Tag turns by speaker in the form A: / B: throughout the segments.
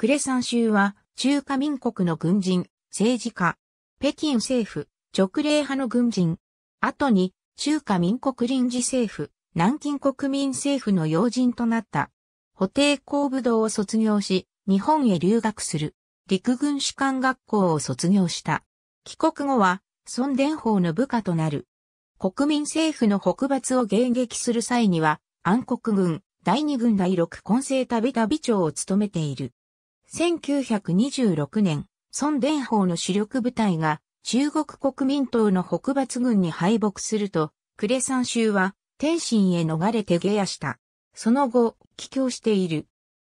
A: クレサン州は中華民国の軍人、政治家、北京政府、直令派の軍人、後に中華民国臨時政府、南京国民政府の要人となった。補定工部道を卒業し、日本へ留学する。陸軍士官学校を卒業した。帰国後は、孫伝法の部下となる。国民政府の北伐を迎撃する際には、暗黒軍、第二軍第六混成旅旅長を務めている。1926年、孫伝法の主力部隊が中国国民党の北伐軍に敗北すると、クレサン州は天津へ逃れて下野した。その後、帰郷している。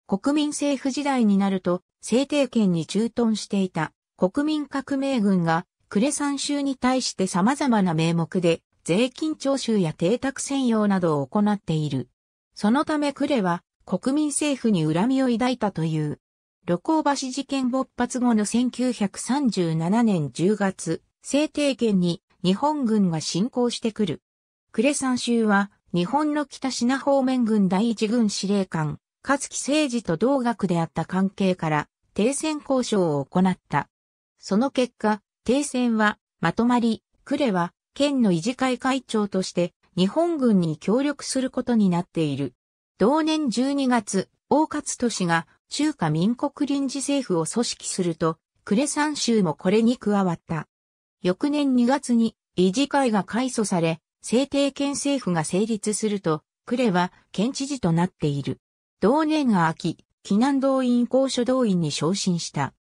A: 国民政府時代になると、制定権に駐屯していた国民革命軍がクレサン州に対して様々な名目で税金徴収や邸宅専用などを行っている。そのためクレは国民政府に恨みを抱いたという。旅行橋事件勃発後の1937年10月、制定圏に日本軍が侵攻してくる。クレサン州は日本の北シナ方面軍第一軍司令官、勝木誠治と同学であった関係から停戦交渉を行った。その結果、停戦はまとまり、クレは県の維持会会長として日本軍に協力することになっている。同年12月、大勝都市が中華民国臨時政府を組織すると、クレサン州もこれに加わった。翌年2月に理事会が改組され、政定県政府が成立すると、クレは県知事となっている。同年秋、避難動員公所動員に昇進した。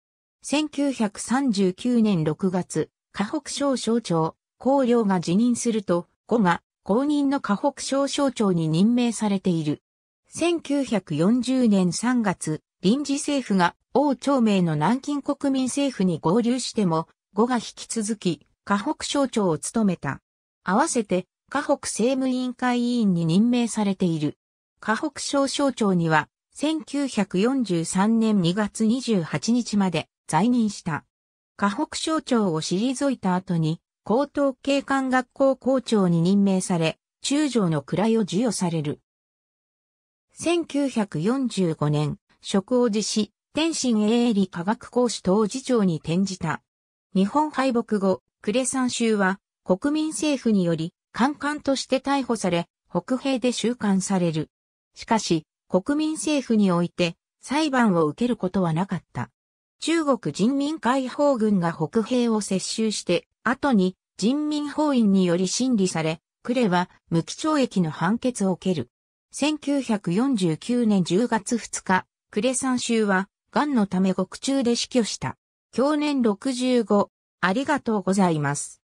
A: 1939年6月、河北省省庁、公領が辞任すると、後が公認の河北省省庁に任命されている。1940年3月、臨時政府が王朝明の南京国民政府に合流しても、後が引き続き、河北省庁を務めた。合わせて、河北政務委員会委員に任命されている。河北省省庁には、1943年2月28日まで在任した。河北省庁を退いた後に、高等警官学校校長に任命され、中将の位を授与される。1945年、職を辞し、天津営利科学講師当次長に転じた。日本敗北後、クレサン州は国民政府により、官官として逮捕され、北兵で収監される。しかし、国民政府において裁判を受けることはなかった。中国人民解放軍が北兵を接収して、後に人民法院により審理され、クレは無期懲役の判決を受ける。1949年10月2日、クレサン州は、癌のため獄中で死去した。享年65。ありがとうございます。